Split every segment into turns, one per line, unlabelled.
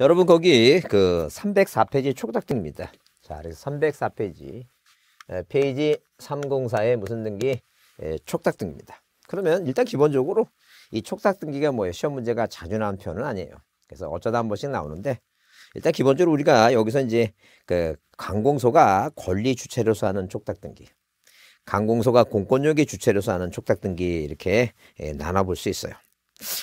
여러분 거기 그 304페이지 촉고등입니다 자, 그래서 304페이지 페이지 304의 무슨 등기? 촉탁 등입니다 그러면 일단 기본적으로 이 촉탁 등기가 뭐예요? 시험 문제가 자주 나온 편은 아니에요. 그래서 어쩌다 한 번씩 나오는데 일단 기본적으로 우리가 여기서 이제 그관공소가 권리 주체로서 하는 촉탁 등기 관공소가 공권력의 주체로서 하는 촉탁 등기 이렇게 나눠볼 수 있어요.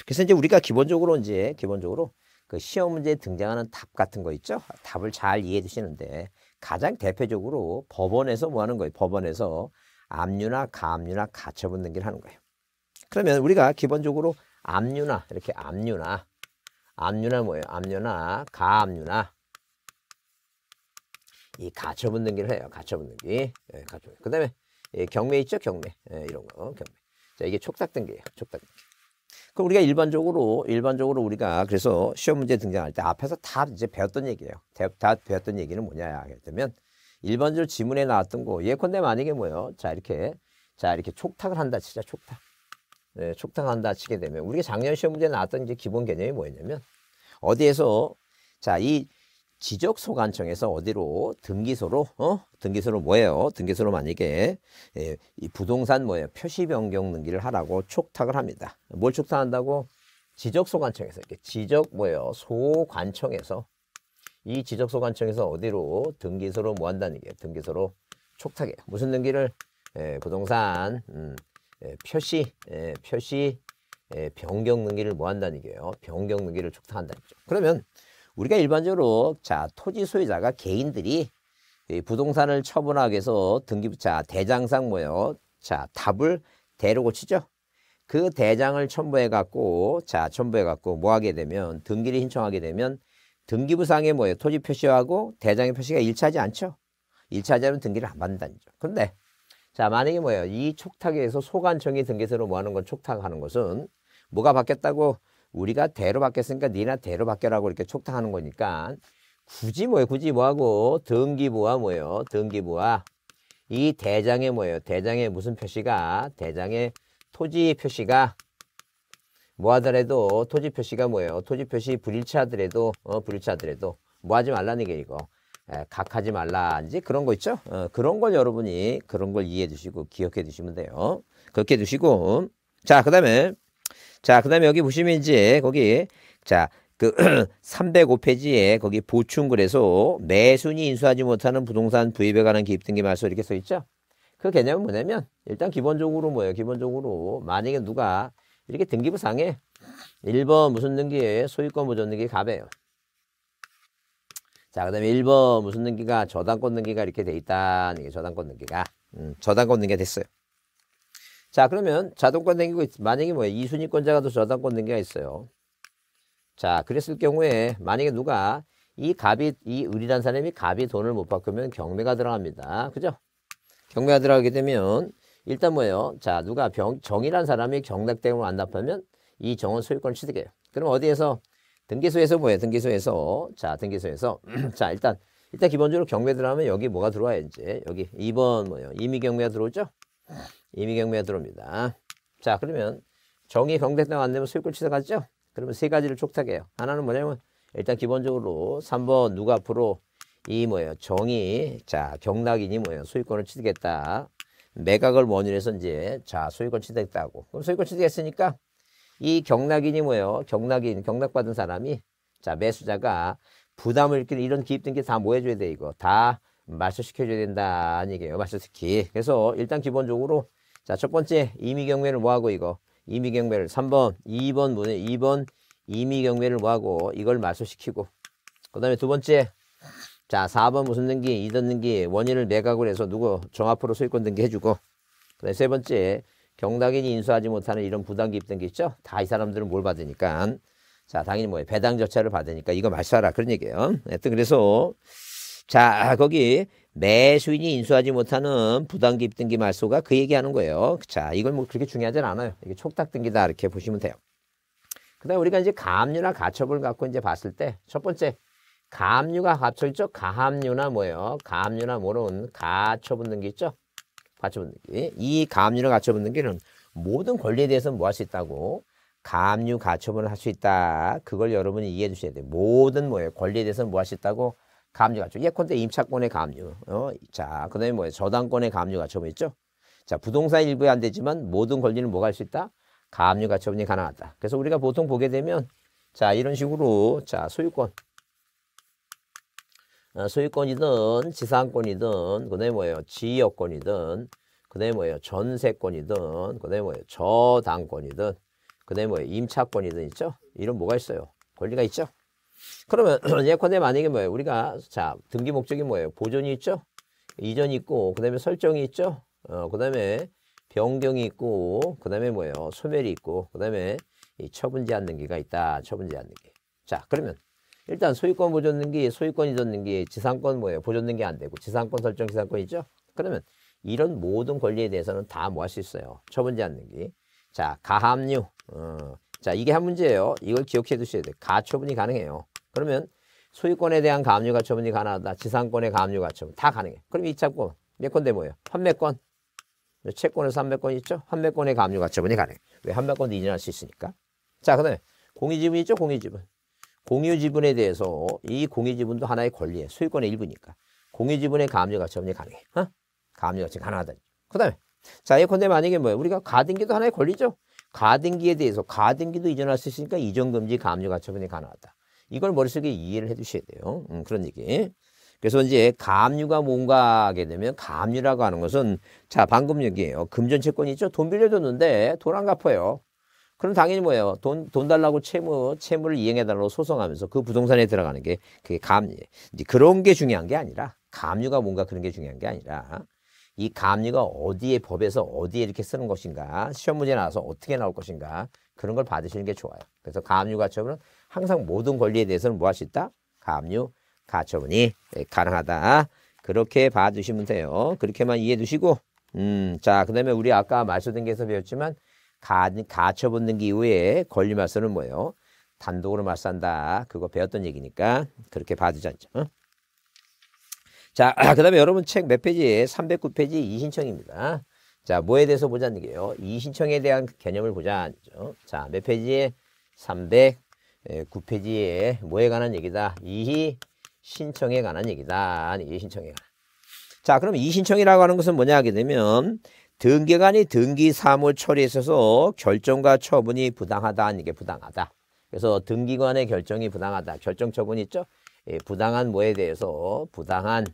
그래서 이제 우리가 기본적으로 이제 기본적으로 그 시험 문제에 등장하는 답 같은 거 있죠? 답을 잘 이해해 주시는데 가장 대표적으로 법원에서 뭐 하는 거예요? 법원에서 압류나 가압류나 가처분 등기를 하는 거예요. 그러면 우리가 기본적으로 압류나 이렇게 압류나 압류나 뭐예요? 압류나 가압류나 이 가처분 등기를 해요. 가처분 등기. 예, 가처분. 그다음에 예, 경매 있죠? 경매. 예, 이런 거. 경매. 자, 이게 촉탁 등기예요. 촉탁 등기. 그 우리가 일반적으로 일반적으로 우리가 그래서 시험 문제 등장할 때 앞에서 다 이제 배웠던 얘기예요. 다 배웠던 얘기는 뭐냐 하면 일반적으로 지문에 나왔던 거 예컨대 만약에 뭐예요. 자 이렇게 자 이렇게 촉탁을 한다 치자 촉탁. 네, 촉탁한다 치게 되면 우리가 작년 시험 문제 나왔던 이제 기본 개념이 뭐였냐면 어디에서 자이 지적 소관청에서 어디로 등기소로 어 등기소로 뭐예요 등기소로 만약에 예, 이 부동산 뭐예요 표시 변경 등기를 하라고 촉탁을 합니다 뭘 촉탁한다고 지적 소관청에서 이렇게 지적 뭐예요 소관청에서 이 지적 소관청에서 어디로 등기소로 뭐 한다는 게 등기소로 촉탁해 무슨 등기를 예, 부동산 음, 예, 표시 예, 표시 예, 변경 등기를 뭐 한다는 게요 변경 등기를 촉탁한다는 거죠 그러면 우리가 일반적으로 자 토지 소유자가 개인들이 부동산을 처분하기 위해서 등기부자 대장상 뭐요? 자 답을 대로 고치죠. 그 대장을 첨부해 갖고 자 첨부해 갖고 뭐 하게 되면 등기를 신청하게 되면 등기부상에 뭐예요? 토지 표시하고 대장의 표시가 일치하지 않죠. 일치하지않으면 등기를 안 받는다는 거죠. 근데 자 만약에 뭐예요? 이 촉탁에서 소관청이 등기세로 뭐 하는 건 촉탁하는 것은 뭐가 바뀌었다고 우리가 대로 바뀌었으니까 니나 대로 바뀌라고 이렇게 촉탁하는 거니까 굳이 뭐예 굳이 뭐하고 등기부와 뭐예요? 등기부와 이대장에 뭐예요? 대장에 무슨 표시가 대장에 토지 표시가 뭐 하더라도 토지 표시가 뭐예요? 토지 표시 불일치하더라도 어, 불일치하더라도 뭐 하지 말라는 게 이거 에, 각하지 말라 이제 그런 거 있죠? 어, 그런 걸 여러분이 그런 걸 이해해 주시고 기억해 주시면 돼요. 그렇게 해 주시고 자 그다음에 자, 그 다음에 여기 보시면 이제 거기 자, 그 305페이지에 거기 보충글에서 매순이 인수하지 못하는 부동산 부입에 관한 기입 등기 말소 이렇게 써 있죠. 그 개념은 뭐냐면 일단 기본적으로 뭐예요? 기본적으로 만약에 누가 이렇게 등기부 상에 1번 무슨 등기에 소유권 보존 등기 가에요 자, 그다음에 1번 무슨 등기가 저당권 등기가 이렇게 돼 있다는 게 저당권 등기가 음, 저당권 등기가 됐어요. 자, 그러면 자동권 등기고 만약에 뭐예 이순위권자가 더 저당권 등기가 있어요. 자, 그랬을 경우에 만약에 누가 이 갑이 이 을이란 사람이 갑이 돈을 못 바꾸면 경매가 들어갑니다. 그죠? 경매가 들어가게 되면 일단 뭐예요? 자, 누가 병, 정이란 사람이 경락대금을 안 납하면 이 정은 소유권 을 취득해요. 그럼 어디에서 등기소에서 뭐예요? 등기소에서 자, 등기소에서 자, 일단 일단 기본적으로 경매 들어가면 여기 뭐가 들어와야 이제? 여기 2번 뭐예요? 임의 경매가 들어오죠? 이미경매가 들어옵니다. 자 그러면 정의 경대당 안 되면 수익골치사 가죠? 그러면 세 가지를 촉탁해요. 하나는 뭐냐면 일단 기본적으로 3번 누가 앞으로 이 뭐예요? 정의 자경락이니 뭐예요? 소유권을 취득했다. 매각을 원인해서 이제 자 소유권 취득했다고. 그럼 소유권 취득했으니까 이경락이니 뭐예요? 경락인 경락 받은 사람이 자 매수자가 부담을 느끼는 이런 기입된 게다 뭐해줘야돼 이거 다 말소시켜줘야 된다아니게예요 말소시키. 그래서 일단 기본적으로 자, 첫 번째 임의경매를 뭐하고 이거? 임의경매를 3번, 2번 문의 2번 임의경매를 뭐하고 이걸 말소시키고 그 다음에 두 번째 자 4번 무슨 등기, 이던 등기 원인을 매각을 해서 누구 종합으로 소유권 등기 해주고 그 다음에 세 번째 경락인이 인수하지 못하는 이런 부당기입 등기 있죠? 다 이 사람들은 뭘 받으니까 자 당연히 뭐예요? 배당절차를 받으니까 이거 말소하라 그런 얘기예요. 하여튼 그래서 자, 거기 매수인이 인수하지 못하는 부당 기입등기 말소가 그 얘기하는 거예요. 자, 이건 뭐 그렇게 중요하진 않아요. 이게 촉탁등기다 이렇게 보시면 돼요. 그다음에 우리가 이제 가압류나 가처분 을 갖고 이제 봤을 때 첫 번째 가압류가 가처 있죠. 가압류나 뭐예요? 가압류나 뭐는 가처분 등기 있죠. 가처분 등기. 이 가압류나 가처분 등기는 모든 권리에 대해서 뭐할 수 있다고 가압류 가처분을 할 수 있다. 그걸 여러분이 이해해 주셔야 돼요. 모든 뭐예요? 권리에 대해서 뭐할 수 있다고 감유 가처분. 예컨대 임차권의 감유. 어? 자, 그다음에 뭐예요? 저당권의 감유 가처분 있죠? 자, 부동산 일부에 안 되지만 모든 권리는 뭐가 할 수 있다? 감유 가처분이 가능하다. 그래서 우리가 보통 보게 되면 자, 이런 식으로 자, 소유권 어, 소유권이든 지상권이든 그다음에 뭐예요? 지역권이든 그다음에 뭐예요? 전세권이든 그다음에 뭐예요? 저당권이든 그다음에 뭐예요? 임차권이든 있죠? 이런 뭐가 있어요? 권리가 있죠? 그러면 예컨대 만약에 뭐예요? 우리가 자 등기 목적이 뭐예요? 보존이 있죠? 이전이 있고 그 다음에 설정이 있죠? 어, 그 다음에 변경이 있고 그 다음에 뭐예요? 소멸이 있고 그 다음에 이 처분 제한 등기가 있다. 처분 제한 등기. 자 그러면 일단 소유권 보존 등기, 소유권 이전 등기, 지상권 뭐예요? 보존 등기 안 되고 지상권 설정 지상권 있죠? 그러면 이런 모든 권리에 대해서는 다 뭐 할 수 있어요? 처분 제한 등기. 자 가압류. 어, 자, 이게 한 문제예요. 이걸 기억해 두셔야 돼요. 가처분이 가능해요. 그러면 소유권에 대한 가압류 가처분이 가능하다. 지상권의 가압류 가처분 다 가능해. 그럼 이차권 몇 건데 뭐예요? 판매권. 채권에서 판매권 있죠? 판매권의 가압류 가처분이 가능해. 왜? 판매권도 인정할 수 있으니까. 자, 그다음에 공유지분 있죠? 공유지분. 공유지분에 대해서 이 공유지분도 하나의 권리예요. 소유권의 일부니까. 공유지분의 가압류 가처분이 가능해. 어? 가압류 가처분 가능하다. 그다음에 자, 예컨대 만약에 뭐예요? 우리가 가등기도 하나의 권리죠? 가등기에 대해서 가등기도 이전할 수 있으니까 이전금지 감압가처분이 가능하다. 이걸 머릿속에 이해를 해두셔야 돼요. 음, 그런 얘기. 그래서 이제 감압가 뭔가 하게 되면 감압라고 하는 것은 자 방금 얘기해요. 금전채권이 있죠. 돈 빌려줬는데 돈 안 갚아요. 그럼 당연히 뭐예요? 돈, 돈 달라고 채무, 채무를 이행해달라고 소송하면서 그 부동산에 들어가는 게 그게 감압류 이제 그런 게 중요한 게 아니라 감압가 뭔가 그런 게 중요한 게 아니라 이 감리가 어디에 법에서 어디에 이렇게 쓰는 것인가 시험 문제 나와서 어떻게 나올 것인가 그런 걸 받으시는 게 좋아요. 그래서 가압류 가처분은 항상 모든 권리에 대해서는 뭐 할 수 있다? 가압류 가처분이 예, 가능하다. 그렇게 봐주시면 돼요. 그렇게만 이해해 두시고 음, 자, 그 다음에 우리 아까 말소된 게서 배웠지만 가, 가처분 등기 이후에 권리 말소는 뭐예요? 단독으로 말소한다. 그거 배웠던 얘기니까 그렇게 봐주지 않죠. 응? 자, 그 다음에 여러분 책 몇 페이지에 309페이지 이신청입니다. 자, 뭐에 대해서 보자는 게요. 이신청에 대한 그 개념을 보자는 거죠. 자, 몇 페이지에 309페이지에 뭐에 관한 얘기다. 이 신청에 관한 얘기다. 아니, 이 신청에 관한. 자, 그럼 이 신청이라고 하는 것은 뭐냐 하게 되면 등기관이 등기 사무 처리에 있어서 결정과 처분이 부당하다이게 부당하다. 그래서 등기관의 결정이 부당하다. 결정 처분 이 있죠? 예, 부당한 뭐에 대해서 부당한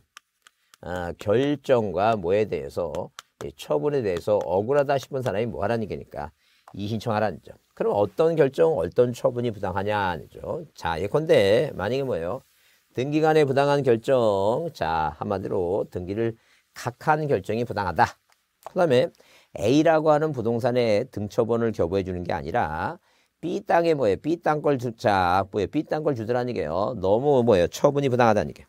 아, 결정과 뭐에 대해서 예, 처분에 대해서 억울하다 싶은 사람이 뭐 하라는 얘기니까 이신청하라는 의 점. 그럼 어떤 결정, 어떤 처분이 부당하냐는 거죠. 자, 예컨대 만약에 뭐예요? 등기간에 부당한 결정. 자, 한마디로 등기를 각한 결정이 부당하다. 그다음에 A라고 하는 부동산에 등처분을 교부해 주는 게 아니라 B 땅에 뭐예요? B 땅 걸 주자. 뭐예요? B 땅 걸 주더라는 게요. 너무 뭐예요? 처분이 부당하다는 게.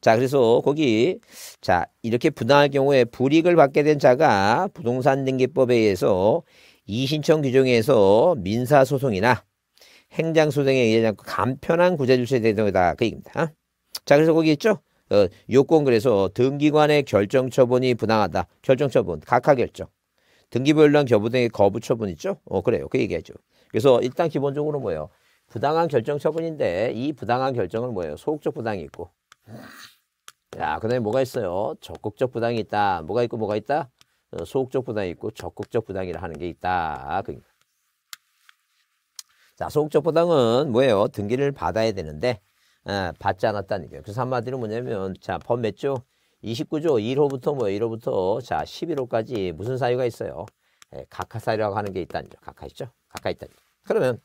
자, 그래서 거기 자, 이렇게 부당할 경우에 불이익을 받게 된 자가 부동산 등기법에 의해서 이신청 규정에서 민사소송이나 행장소송에 의하지 간편한 구제조치에 대해서다. 그 얘기입니다. 자, 그래서 거기 있죠? 어, 요건 그래서 등기관의 결정 처분이 부당하다. 결정 처분, 각하 결정. 등기부연령 거부 등의 거부 처분 있죠? 어, 그래요. 그 얘기하죠. 그래서 일단 기본적으로 뭐예요? 부당한 결정 처분인데 이 부당한 결정은 뭐예요? 소극적 부당이 있고 자, 그 다음에 뭐가 있어요? 적극적 부당이 있다. 뭐가 있고 뭐가 있다? 어, 소극적 부당이 있고 적극적 부당이라 하는 게 있다. 자, 소극적 부당은 뭐예요? 등기를 받아야 되는데 아, 받지 않았다는 거예요 그래서 한마디로 뭐냐면 자, 법몇 조? 29조 1호부터 뭐 1호부터 자, 11호까지 무슨 사유가 있어요? 예, 각하 사유라고 하는 게 있다는 거죠. 각하 있죠? 각하 있다죠 그러면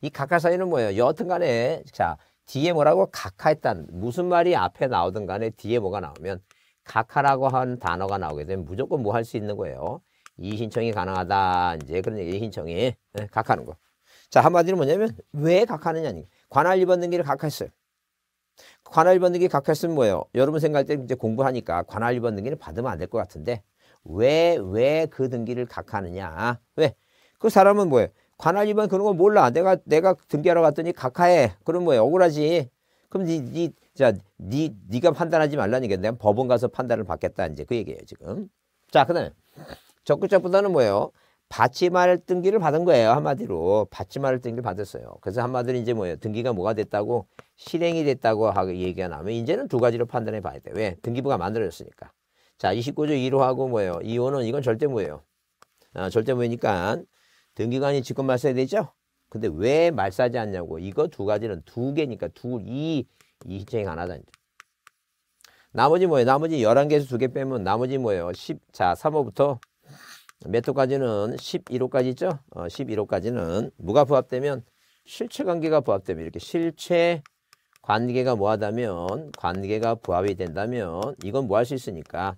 이 각하 사유는 뭐예요? 여하튼 간에 자, 뒤에 뭐라고 각하했다는 무슨 말이 앞에 나오든 간에 뒤에 뭐가 나오면 각하라고 한 단어가 나오게 되면 무조건 뭐 할 수 있는 거예요. 이 신청이 가능하다. 이제 그런 얘기 신청이 예, 각하는 거. 자 한마디로 뭐냐면 왜각하느냐 관할 1번 등기를 각하했어요. 관할 1번 등기 각하했으면 뭐예요? 여러분 생각할 때 이제 공부하니까 관할 1번 등기를 받으면 안 될 것 같은데 왜 왜 그 등기를 각하느냐? 왜? 그 사람은 뭐예요? 관할이면 그런 거 몰라. 내가 내가 등기하러 갔더니 각하해. 그럼 뭐 억울하지. 그럼 니 니자니 니가 판단하지 말라는 게 내가 법원 가서 판단을 받겠다 이제 그 얘기예요 지금. 자 그다음에 적극적보다는 뭐예요? 받지말 등기를 받은 거예요 한마디로 받지말 등기를 받았어요. 그래서 한마디로 이제 뭐예요? 등기가 뭐가 됐다고 실행이 됐다고 하고 얘기가 나면 이제는 두 가지로 판단해 봐야 돼. 왜? 등기부가 만들어졌으니까. 자 29조 1호하고 뭐예요? 2호는 이건 절대 뭐예요? 아, 절대 뭐니까 등기관이 직권 말소해야 되죠? 근데 왜 말싸지 않냐고. 이거 두 가지는 두 개니까 두, 이, 이 희생이 하나다. 나머지 뭐예요? 나머지 열한 개에서 두 개 빼면 나머지 뭐예요? 십 자, 삼호부터몇 호까지는 십일 호까지 있죠? 어, 11호까지는 뭐가 부합되면 실체 관계가 부합되면 이렇게 실체 관계가 뭐하다면 관계가 부합이 된다면 이건 뭐 할 수 있으니까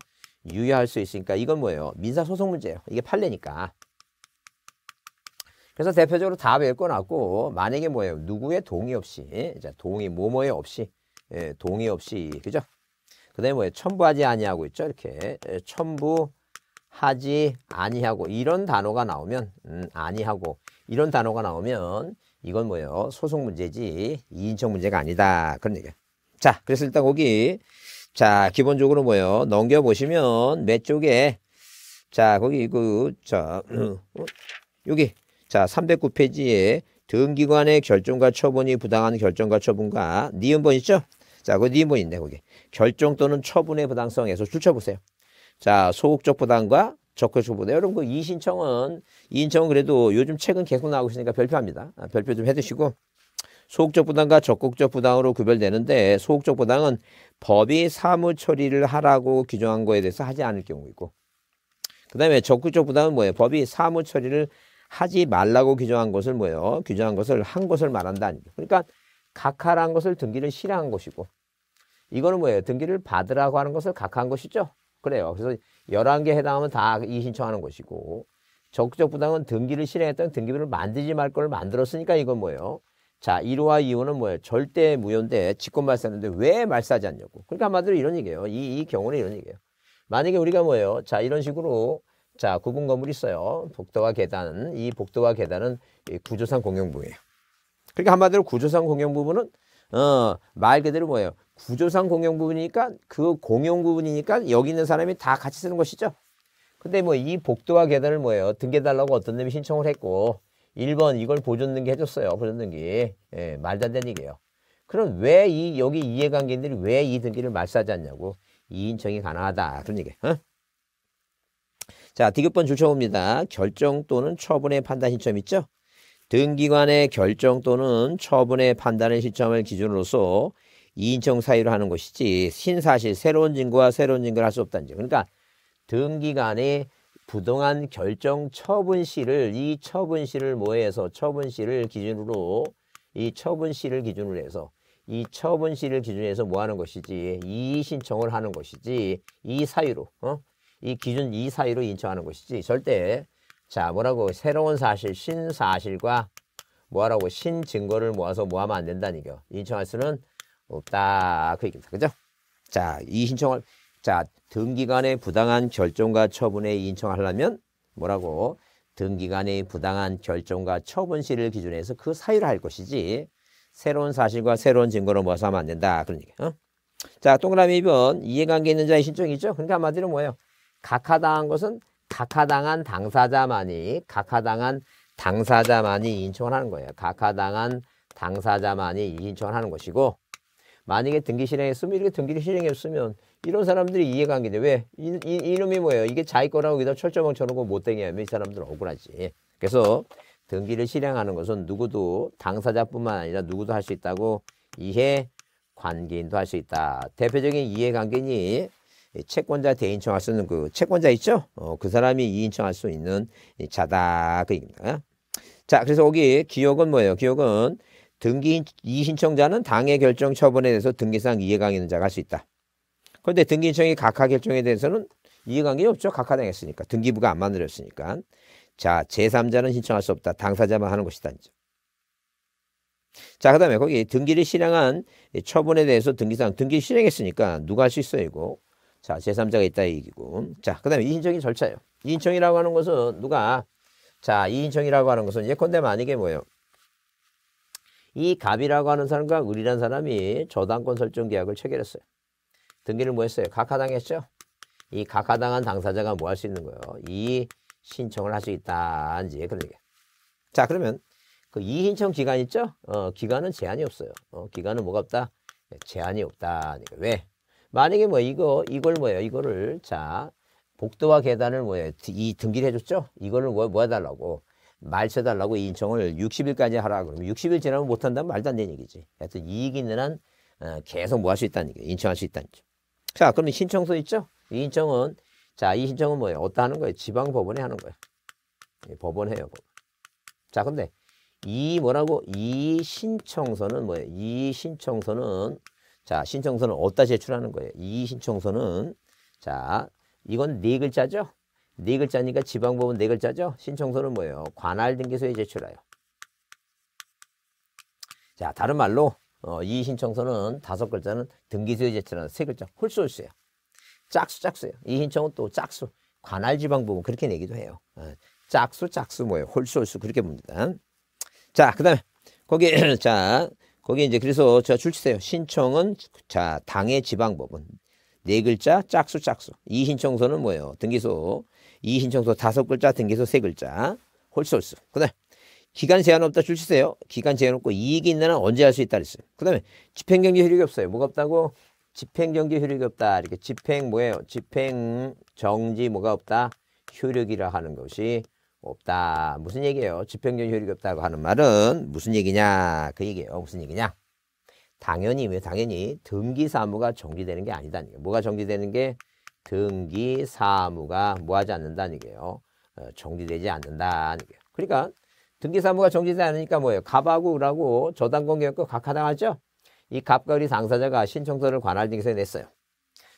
유효할 수 있으니까 이건 뭐예요? 민사소송 문제예요. 이게 판례니까. 그래서 대표적으로 다 메꿔놨고 만약에 뭐예요? 누구의 동의 없이 자, 동의 뭐뭐의 없이 예, 동의 없이 그죠? 그 다음에 뭐예요? 첨부하지 아니하고 있죠? 이렇게 예, 첨부하지 아니하고 이런 단어가 나오면 음, 아니하고 이런 단어가 나오면 이건 뭐예요? 소송 문제지 이인청 문제가 아니다 그런 얘기예요. 자 그래서 일단 거기 자 기본적으로 뭐예요? 넘겨보시면 몇 쪽에 자 거기 그저 음, 어? 여기 자, 309페이지에 등기관의 결정과 처분이 부당한 결정과 처분과 니은번 이죠 자, 그 니은번 인데 거기. 결정 또는 처분의 부당성에서 줄쳐보세요. 자, 소극적 부당과 적극적 부당. 여러분, 그 이신청은, 이신청은 그래도 요즘 책은 계속 나오고 있으니까 별표합니다. 아, 별표 좀 해두시고. 소극적 부당과 적극적 부당으로 구별되는데 소극적 부당은 법이 사무 처리를 하라고 규정한 거에 대해서 하지 않을 경우 있고 그 다음에 적극적 부담은 뭐예요? 법이 사무 처리를 하지 말라고 규정한 것을 뭐예요? 규정한 것을 한 것을 말한다. 그러니까 각하라는 것을 등기를 실행한 것이고 이거는 뭐예요? 등기를 받으라고 하는 것을 각하한 것이죠. 그래요. 그래서 열한 개 해당하면 다 이 신청하는 것이고 적극적 부당은 등기를 실행했던 등기부를 만들지 말 걸 만들었으니까 이건 뭐예요? 자, 1호와 2호는 뭐예요? 절대 무효인데 직권 말사했는데 왜 말사하지 않냐고. 그러니까 한마디로 이런 얘기예요. 이, 이 경우는 이런 얘기예요. 만약에 우리가 뭐예요? 자, 이런 식으로 자, 구분 건물이 있어요. 복도와 계단. 이 복도와 계단은 구조상 공용부예요. 그러니까 한마디로 구조상 공용부분은 어, 말 그대로 뭐예요? 구조상 공용부분이니까 그 공용부분이니까 여기 있는 사람이 다 같이 쓰는 것이죠. 근데 뭐 이 복도와 계단을 뭐예요? 등기해달라고 어떤 놈이 신청을 했고 1번 이걸 보존등기 해줬어요. 보존등기. 예, 말도 안 되는 얘기예요. 그럼 왜 이 여기 이해관계인들이 왜 이 등기를 말싸지 않냐고 이인청이 가능하다 그런 얘기. 예 어? 자, 디귿번 줄쳐봅니다. 결정 또는 처분의 판단 시점 있죠? 등기관의 결정 또는 처분의 판단의 시점을 기준으로서 이인청 사유로 하는 것이지 신사실 새로운 증거와 새로운 증거를 할 수 없다는 점. 그러니까 등기관의 부동한 결정 처분 시를 이 처분 시를 모해서 처분 시를 기준으로 이 처분 시를 기준으로 해서 이 처분 시를 기준해서 으로뭐 하는 것이지 이 신청을 하는 것이지 이 사유로 어? 이 기준 이 사이로 인정하는 것이지 절대 자 뭐라고 새로운 사실 신사실과 뭐하라고 신증거를 모아서 모하면 안 된다는 얘기요 인정할 수는 없다 그 얘기입니다 그죠 자 이 신청을 자등기관의 부당한 결정과 처분에 인청하려면 뭐라고 등기관의 부당한 결정과 처분 시를 기준에 해서 그 사유를 할 것이지 새로운 사실과 새로운 증거로 모아서 하면 안 된다 그런 얘기 어? 자 동그라미 2번 이해관계 있는 자의 신청이죠 그러니까 한마디로 뭐예요 각하당한 것은 각하당한 당사자만이 각하당한 당사자만이 인청하는 을 거예요. 각하당한 당사자만이 인청하는 을 것이고 만약에 등기 실행했으면 이렇게 등기를 실행했으면 이런 사람들이 이해관계인데 왜? 이, 이, 이놈이 뭐예요? 이게 자기 거라고 여기다 철저망 쳐놓고 못되게 하면 이 사람들은 억울하지. 그래서 등기를 실행하는 것은 누구도 당사자뿐만 아니라 누구도 할 수 있다고 이해 관계인도 할 수 있다. 대표적인 이해 관계인이 채권자 대인청할 수 있는 그 채권자 있죠? 어, 그 사람이 이인청할 수 있는 자다 그 얘기입니다. 자, 그래서 여기 기억은 뭐예요? 기억은 등기 이신청자는 당해 결정 처분에 대해서 등기상 이해관계 있는 자가 할 수 있다. 그런데 등기 신청이 각하 결정에 대해서는 이해관계 없죠. 각하당했으니까. 등기부가 안 만들었으니까. 자, 제3자는 신청할 수 없다. 당사자만 하는 것이다. 자, 그 다음에 거기 등기를 실행한 처분에 대해서 등기상, 등기 실행했으니까 누가 할 수 있어요, 이거? 자, 제3자가 있다 얘기고. 자, 그 다음에 이인청이 절차예요. 이인청이라고 하는 것은 누가, 자, 이인청이라고 하는 것은 예컨대 만약에 뭐예요? 이 갑이라고 하는 사람과 을이라는 사람이 저당권 설정 계약을 체결했어요. 등기를 뭐 했어요? 각하당했죠? 이 각하당한 당사자가 뭐 할 수 있는 거예요? 이 신청을 할 수 있다. 이제 그런 얘기예요. 자, 그러면 그 이신청 기간 있죠? 어, 기간은 제한이 없어요. 어, 기간은 뭐가 없다? 예, 제한이 없다. 왜? 만약에 뭐 이거 이걸 뭐예요? 이거를 자 복도와 계단을 뭐예요? 이 등기를 해줬죠? 이거를 뭐, 뭐 해달라고 말쳐달라고 인청을 60일까지 하라 그러면 60일 지나면 못한다면 말도 안 되는 얘기지. 하여튼 이익이 있는 한 어, 계속 뭐 할 수 있다는 얘기예요. 인청할 수 있다는 얘기죠. 자 그러면 신청서 있죠? 이 인청은 자 이 신청은 뭐예요? 어디다 하는 거예요? 지방법원에 하는 거예요. 예, 법원해요. 법원. 자 근데 이 뭐라고 이 신청서는 뭐예요? 이 신청서는 자, 신청서는 어디다 제출하는 거예요? 이 신청서는 자, 이건 네 글자죠? 네 글자니까 지방법은 네 글자죠? 신청서는 뭐예요? 관할 등기소에 제출하여. 자, 다른 말로 어, 이 신청서는 다섯 글자는 등기소에 제출하는 세 글자 홀수홀수예요. 짝수 짝수예요. 이 신청은 또 짝수. 관할 지방법은 그렇게 내기도 해요. 예. 짝수 짝수 뭐예요? 홀수홀수 그렇게 봅니다. 자, 그다음에 거기 자 거기 이제 그래서 제가 줄치세요 신청은 자 당의 지방법은 네 글자 짝수 짝수. 이 신청서는 뭐예요? 등기소. 이 신청서 다섯 글자 등기소 세 글자. 홀수 홀수. 그다음 기간 제한 없다 줄치세요 기간 제한 없고 이익이 있는 한 언제 할 수 있다 그랬어요. 그다음에 집행경제 효력이 없어요. 뭐가 없다고? 집행경제 효력이 없다. 이렇게 집행 뭐예요? 집행 정지 뭐가 없다? 효력이라 하는 것이 없다. 무슨 얘기예요? 집행유예 효력이 없다고 하는 말은 무슨 얘기냐? 그 얘기예요. 무슨 얘기냐? 당연히 왜 당연히 등기 사무가 정지되는 게 아니다는 얘기예요. 뭐가 정지되는 게 등기 사무가 뭐 하지 않는다는 얘기예요. 어, 정지되지 않는다는 얘기예요. 그러니까 등기 사무가 정지되지 않으니까 뭐예요? 갑하고 을하고 저당권계약과 각하당하죠? 이 갑과 을이 당사자가 신청서를 관할 등기소에 냈어요.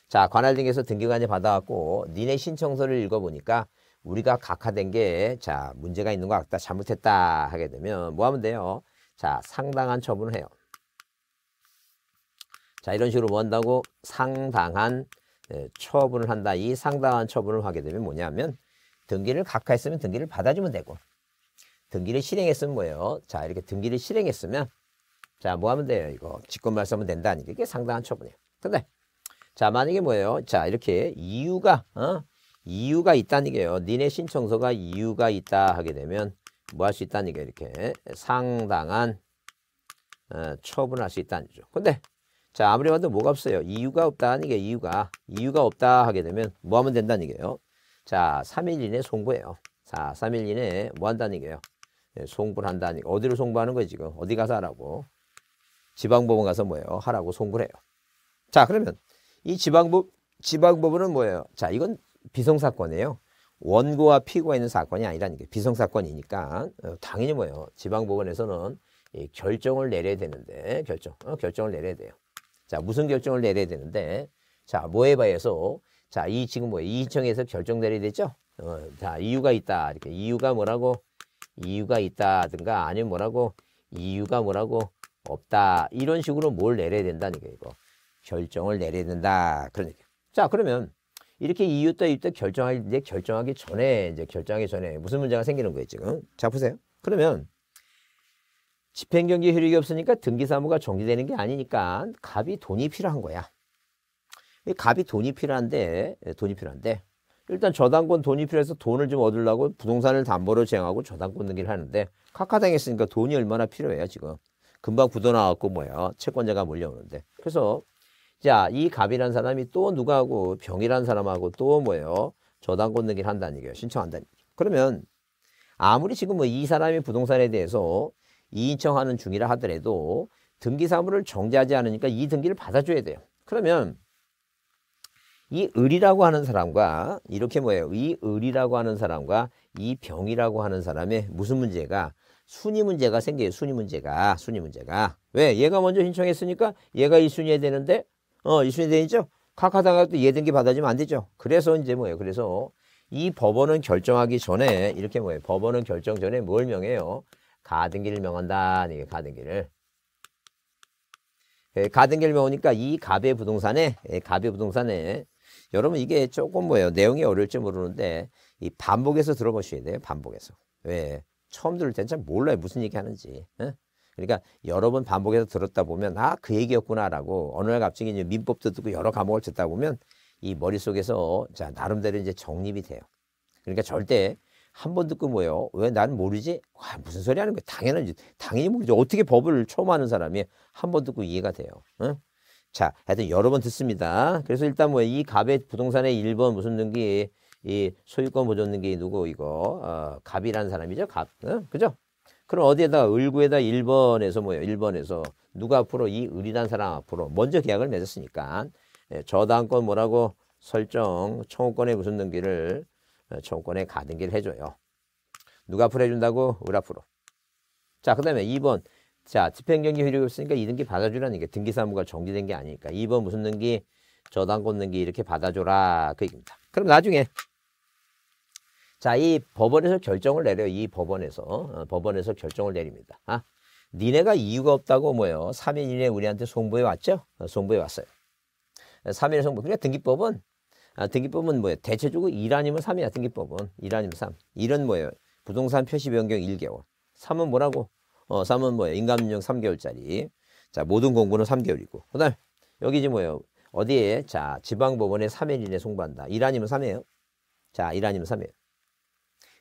자, 관할 등기소 등기관이 받아왔고 니네 신청서를 읽어보니까 우리가 각하된 게자 문제가 있는 것 같다 잘못했다 하게 되면 뭐 하면 돼요? 자 상당한 처분을 해요. 자 이런 식으로 뭐 한다고 상당한 예, 처분을 한다. 이 상당한 처분을 하게 되면 뭐냐면 등기를 각하했으면 등기를 받아주면 되고 등기를 실행했으면 뭐예요? 자 이렇게 등기를 실행했으면 자뭐 하면 돼요? 이거 직권 말소하면 된다 이게 상당한 처분이에요. 근데 자 만약에 뭐예요? 자 이렇게 이유가 어? 이유가 있다는 게요 니네 신청서가 이유가 있다 하게 되면 뭐 할 수 있다는 게 이렇게 상당한 어, 처분할 수 있다는 거죠 근데 자 아무리 봐도 뭐가 없어요. 이유가 없다는 게 이유가. 이유가 없다 하게 되면 뭐 하면 된다는 게요자 3일 이내 송부예요. 자 3일 이내에 뭐 한다는 게요 예, 송부를 한다는 게 어디로 송부하는 거예요 지금. 어디 가서 하라고. 지방법원 가서 뭐예요. 하라고 송부를 해요. 자 그러면 이 지방법 지방법원은 뭐예요? 자 이건 비성사건이에요. 원고와 피고가 있는 사건이 아니라는게 비성사건이니까 어, 당연히 뭐예요. 지방법원에서는 결정을 내려야 되는데 결정 어, 결정을 내려야 돼요. 자 무슨 결정을 내려야 되는데 자 뭐에 봐서 해자이 지금 뭐예요. 이청에서 결정 내려야 되죠. 어, 자 이유가 있다 이렇게 이유가 뭐라고 이유가 있다든가 아니면 뭐라고 이유가 뭐라고 없다 이런 식으로 뭘 내려야 된다는 게 이거 결정을 내려야 된다 그런 얘기. 자 그러면 이렇게 이웃다 이웃다 결정하기 이제 결정하기 전에 이제 결정하기 전에 무슨 문제가 생기는 거예요 지금 자 보세요 그러면 집행경계 효력이 없으니까 등기사무가 정지되는 게 아니니까 갑이 돈이 필요한 거야 이 갑이 돈이 필요한데 예, 돈이 필요한데 일단 저당권 돈이 필요해서 돈을 좀 얻으려고 부동산을 담보로 제행하고 저당권 등기를 하는데 카카당했으니까 돈이 얼마나 필요해요 지금 금방 굳어나왔고 뭐야 채권자가 몰려오는데 그래서 자, 이 갑이라는 사람이 또누가하고 병이라는 사람하고 또 뭐예요? 저당 건너기를 한다는 얘기예요. 신청한다는 얘기 그러면 아무리 지금 뭐 이 사람이 부동산에 대해서 이인청하는 중이라 하더라도 등기 사무를 정지하지 않으니까 이 등기를 받아줘야 돼요. 그러면 이 을이라고 하는 사람과 이렇게 뭐예요? 이 을이라고 하는 사람과 이 병이라고 하는 사람의 무슨 문제가 순위 문제가 생겨요. 순위 문제가 순위 문제가 왜 얘가 먼저 신청했으니까 얘가 이순위에 되는데 어, 있으면 되죠. 카카다가 또 예등기 받아주면 안 되죠. 그래서 이제 뭐예요. 그래서 이 법원은 결정하기 전에 이렇게 뭐예요. 법원은 결정 전에 뭘 명해요? 가등기를 명한다. 이게 네, 가등기를. 예, 가등기를 명하니까 이 갑의 부동산에 예, 갑의 부동산에 여러분 이게 조금 뭐예요. 내용이 어려울지 모르는데 이 반복해서 들어보셔야 돼요. 반복해서. 왜? 처음 들을 땐잘 몰라요. 무슨 얘기 하는지. 에? 그러니까 여러 번 반복해서 들었다 보면 아 그 얘기였구나라고 어느 날 갑자기 이제 민법도 듣고 여러 과목을 듣다 보면 이 머릿속에서 자 나름대로 이제 정립이 돼요. 그러니까 절대 한 번 듣고 뭐예요? 왜 난 모르지? 와 무슨 소리 하는 거야? 당연하지. 당연히 모르죠. 어떻게 법을 처음 하는 사람이 한 번 듣고 이해가 돼요. 응? 자, 하여튼 여러 번 듣습니다. 그래서 일단 뭐 이 갑의 부동산의 1번 무슨 능기이 소유권 보존 능기 누구 이거 어 갑이라는 사람이죠. 갑. 응? 그죠? 그럼 어디에다 을구에다 1번에서 뭐예요? 1번에서 누가 앞으로 이 을이란 사람 앞으로 먼저 계약을 맺었으니까 예, 저당권 뭐라고 설정 청구권에 무슨 등기를 어, 청구권에 가등기를 해줘요. 누가 앞으로 해준다고? 을 앞으로. 자, 그 다음에 2번. 자, 집행경기 효력이 없으니까 이 등기 받아주라는 게 등기사무가 정지된 게 아니니까 2번 무슨 등기? 저당권 등기 이렇게 받아줘라. 그 얘기입니다. 그럼 나중에 자, 이 법원에서 결정을 내려요. 이 법원에서. 어, 법원에서 결정을 내립니다. 아, 니네가 이유가 없다고 뭐예요. 3일 이내 우리한테 송부해 왔죠? 어, 송부해 왔어요. 3일 어, 송부. 그러니까 등기법은, 아, 등기법은 뭐예요? 대체적으로 1 아니면 3이야, 등기법은. 1 아니면 3. 1은 뭐예요? 부동산 표시 변경 1개월. 3은 뭐라고? 어, 3은 뭐예요? 인감운 3개월짜리. 자, 모든 공부는 3개월이고. 그 다음, 여기 이 뭐예요? 어디에? 자, 지방법원에 3일 이내 송부한다. 1 아니면 3이에요. 자, 1 아니면 3이에요.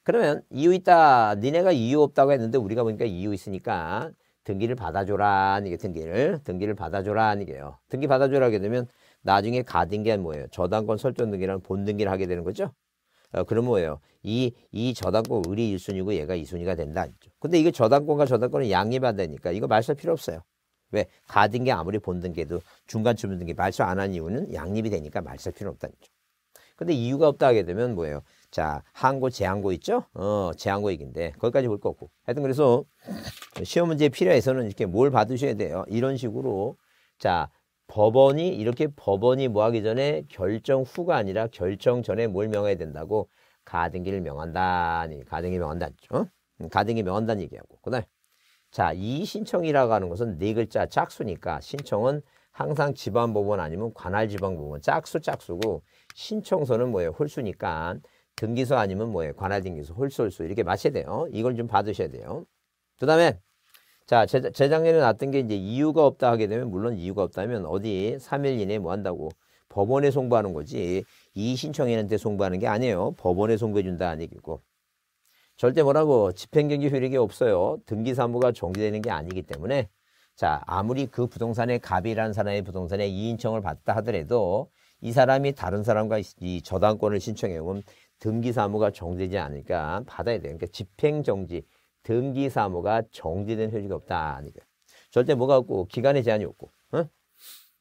그러면 이유 있다. 니네가 이유 없다고 했는데 우리가 보니까 이유 있으니까 등기를 받아줘라. 이게 등기를. 등기를 받아줘라. 이게요. 등기 받아줘라 하게 되면 나중에 가등기한 뭐예요? 저당권 설정 등기랑 본등기를 하게 되는 거죠. 어, 그럼 뭐예요? 이, 이 저당권 을이 1순위고 얘가 2순위가 된다. 아니죠. 근데 이게 저당권과 저당권은 양립하다니까 이거 말살 필요 없어요. 왜? 가등기 아무리 본등기도 중간 주문등기 말소 안한 이유는 양립이 되니까 말살 필요 없다는 거죠. 근데 이유가 없다 하게 되면 뭐예요? 자, 항고, 제항고 있죠? 어, 제항고 얘기인데, 거기까지 볼 거 없고. 하여튼 그래서 시험 문제 필요해서는 이렇게 뭘 받으셔야 돼요? 이런 식으로. 자, 법원이, 이렇게 법원이 뭐 하기 전에 결정 후가 아니라 결정 전에 뭘 명해야 된다고? 가등기를 명한다. 아니, 가등기 명한다. 어? 음, 가등기 명한다는 얘기하고. 그 다음에, 자, 이 신청이라고 하는 것은 네 글자 짝수니까 신청은 항상 지방법원 아니면 관할 지방법원 짝수 짝수고 신청서는 뭐예요? 홀수니까 등기소 아니면 뭐예요? 관할등기소, 홀수홀수 이렇게 마셔야 돼요. 이걸 좀 받으셔야 돼요. 그 다음에 자 재작, 년에 났던 게 이제 이유가 없다 하게 되면 물론 이유가 없다면 어디 3일 이내에 뭐 한다고 법원에 송부하는 거지 이 신청인한테 송부하는 게 아니에요. 법원에 송부해준다 아니기고 절대 뭐라고 집행경기 효력이 없어요. 등기사무가 정지되는 게 아니기 때문에 자 아무리 그 부동산의 갑이라는 사람의 부동산에 이인청을 받다 하더라도 이 사람이 다른 사람과 이 저당권을 신청해 오면 등기사무가 정지되지 않으니까 받아야 돼요. 그러니까 집행정지, 등기사무가 정지된 효력이 없다. 니요 그러니까 절대 뭐가 없고 기간의 제한이 없고. 어?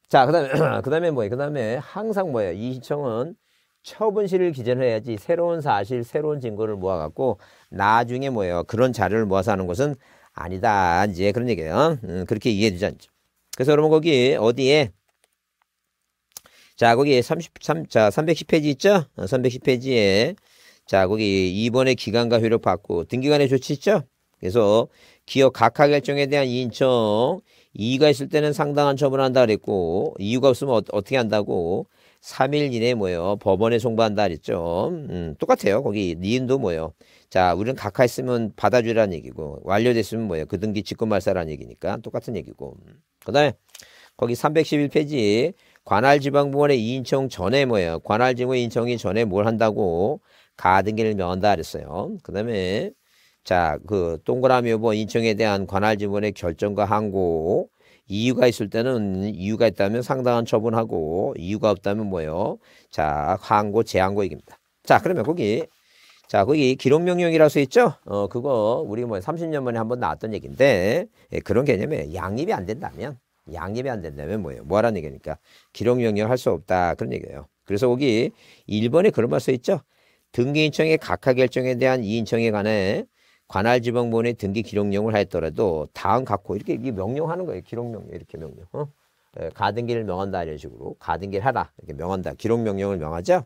자, 그다음에 그다음에 뭐예요? 그다음에 항상 뭐예요? 이 시청은 처분시를 기재를 해야지 새로운 사실, 새로운 증거를 모아 갖고 나중에 뭐예요? 그런 자료를 모아서 하는 것은 아니다. 이제 그런 얘기예요. 음, 그렇게 이해해주지 않죠. 그래서 여러분 거기 어디에 자, 거기 33, 자, 310페이지 있죠? 310페이지에. 자, 거기 2번의 기간과 효력 받고 등기간의 조치 있죠? 그래서 기업 각하 결정에 대한 인청 이의가 있을 때는 상당한 처분한다 그랬고 이유가 없으면 어, 떻게 한다고 3일 이내 에 뭐예요? 법원에 송부한다 그랬죠. 음, 똑같아요. 거기 니은도 뭐예요? 자, 우리는 각하했으면 받아주라는 얘기고 완료됐으면 뭐예요? 그 등기 직권 말사라는 얘기니까 똑같은 얘기고. 음, 그다음에 거기 311페이지 관할지방법원의 인청 전에 뭐예요? 관할지방의 인청이 전에 뭘 한다고 가등기를 면다 한 그랬어요. 그다음에 자 그 동그라미 5번 인청에 대한 관할지원의 결정과 항고 이유가 있을 때는 이유가 있다면 상당한 처분하고 이유가 없다면 뭐예요? 자 항고 제항고 얘기입니다. 자 그러면 거기 자 거기 기록명령이라서 있죠? 어 그거 우리 뭐 30년 만에 한번 나왔던 얘기인데 예, 그런 개념에 양립이 안 된다면 양립이 안 된다면 뭐예요? 뭐하라는 얘기니까 기록 명령할 수 없다 그런 얘기예요. 그래서 거기 1번에 그런 말 써 있죠. 등기 인청의 각하 결정에 대한 이 인청에 관해 관할 지방본의 등기 기록령을 하였더라도 다음 같고 이렇게 명령하는 거예요. 기록명령 이렇게 명령. 어? 가등기를 명한다 이런 식으로 가등기를 하라 이렇게 명한다. 기록명령을 명하죠.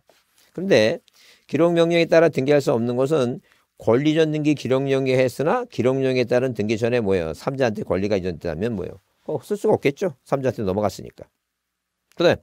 그런데 기록명령에 따라 등기할 수 없는 것은 권리전 등기 기록령에 했으나 기록령에 따른 등기 전에 뭐예요? 삼자한테 권리가 이전됐다면 뭐예요? 어, 쓸 수가 없겠죠. 삼자한테 넘어갔으니까. 그다음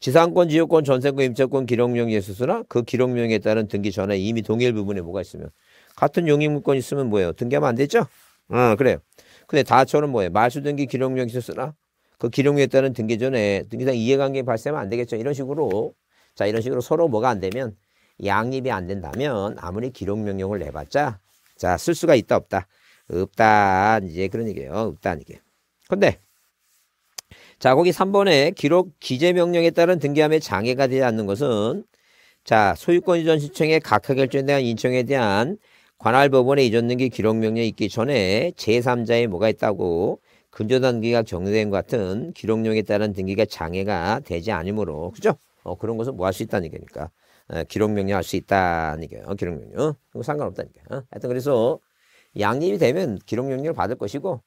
지상권, 지역권, 전세권, 임차권, 기록용 의수수나그기록명에 따른 등기 전에 이미 동일 부분에 뭐가 있으면 같은 용익물권 있으면 뭐예요? 등기하면 안 되죠? 아 그래요. 근데 다처럼 뭐예요? 마수등기 기록용 예수수나 그 기록용에 따른 등기 전에 등기상 이해관계 발생하면 안 되겠죠? 이런 식으로 자 이런 식으로 서로 뭐가 안 되면 양립이 안 된다면 아무리 기록 명령을 내봤자 자 쓸 수가 있다 없다 없다 이제 그런 얘기예요 없다는 얘기예요. 근데 자 거기 3번에 기록 기재 명령에 따른 등기함에 장애가 되지 않는 것은 자 소유권 이전 신청의 각하 결정에 대한 인청에 대한 관할 법원의 이전 등기 기록 명령이 있기 전에 제3자의 뭐가 있다고 근저 단기가 정리된 것 같은 기록령에 따른 등기가 장애가 되지 않으므로 그죠? 어, 그런 것은 뭐 할 수 있다는 얘기니까 에, 어, 기록명령 할 수 있다는 얘기예요. 기록명령. 어? 어 거 상관없다니까. 어? 하여튼 그래서 양립이 되면 기록명령을 받을 것이고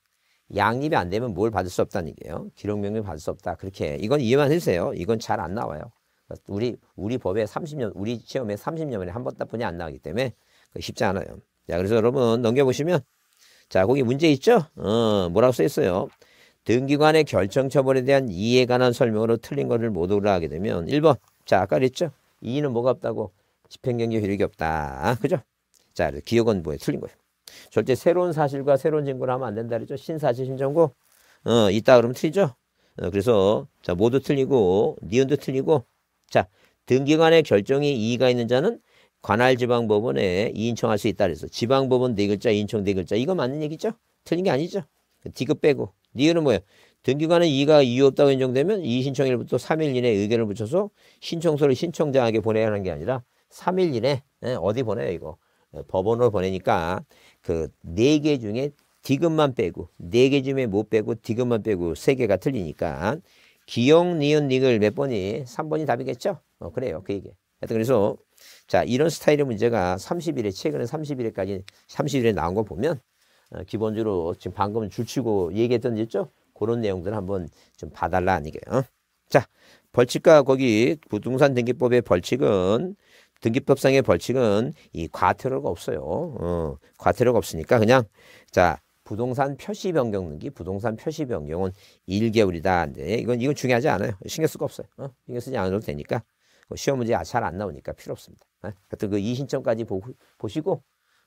양립이 안 되면 뭘 받을 수 없다는 얘기예요. 기록명령 받을 수 없다. 그렇게 이건 이해만 해주세요. 이건 잘 안 나와요. 우리 우리 법에 30년 우리 시험에 30년 만에 한번 따뿐이 안나가기 때문에 쉽지 않아요. 자 그래서 여러분 넘겨보시면 자 거기 문제 있죠? 어 뭐라고 써 있어요? 등기관의 결정 처벌에 대한 이에 관한 설명으로 틀린 것을 모두라가게 되면 1번 자 아까 그랬죠? 이는 뭐가 없다고 집행경계 효력이 없다. 그죠? 자 기억은 뭐에 틀린 거예요. 절대 새로운 사실과 새로운 증거를 하면 안 된다 그랬죠. 신사실 신정고. 어, 있다 그러면 틀리죠. 어, 그래서 자, 모두 틀리고 니은도 틀리고 자, 등기관의 결정이 이의가 있는 자는 관할 지방법원에 이인청할 수 있다 그래서 지방법원 네 글자, 인청 네 글자. 이거 맞는 얘기죠? 틀린 게 아니죠. 디귿 빼고. 니은은 뭐예요? 등기관의 이의가 이유 없다고 인정되면 이의 신청일부터 3일 이내 에 의견을 붙여서 신청서를 신청자에게 보내야 하는 게 아니라 3일 이내 에, 예, 어디 보내요 이거 어, 법원으로 보내니까 그네개 중에 디귿만 빼고 네 개 중에 못 뭐 빼고 디귿만 빼고 세 개가 틀리니까 기역, 니은, 니을몇 번이? 3번이 답이겠죠? 어, 그래요. 그 얘기. 하여튼 그래서 자 이런 스타일의 문제가 30일에 최근에 30일에까지 30일에 나온 거 보면 어, 기본적으로 지금 방금 줄치고 얘기했던 있죠? 그런 내용들 한번 좀 봐달라 하는 게요. 어? 자 벌칙과 거기 부동산 등기법의 벌칙은 등기법상의 벌칙은 이 과태료가 없어요. 어, 과태료가 없으니까 그냥 자 부동산 표시 변경 등기, 부동산 표시 변경은 1개월이다. 근데 이건 이건 중요하지 않아요. 신경 쓸 거 없어요. 어? 신경 쓰지 않아도 되니까 뭐 시험 문제 잘 안 나오니까 필요 없습니다. 어? 하여튼 그 이신청까지 보, 보시고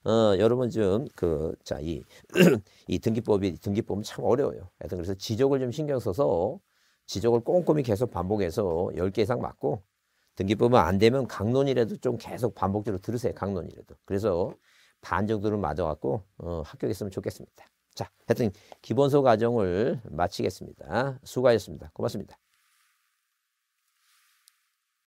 어, 여러분 좀, 그, 자, 이, 이 등기법이, 등기법은 참 어려워요. 하여튼 그래서 지적을 좀 신경 써서 지적을 꼼꼼히 계속 반복해서 1 0개 이상 맞고 등기법은 안 되면 강론이라도 좀 계속 반복적으로 들으세요. 강론이라도. 그래서 반 정도는 맞아갖고 어, 합격했으면 좋겠습니다. 자, 하여튼 기본소 과정을 마치겠습니다. 수고하셨습니다. 고맙습니다.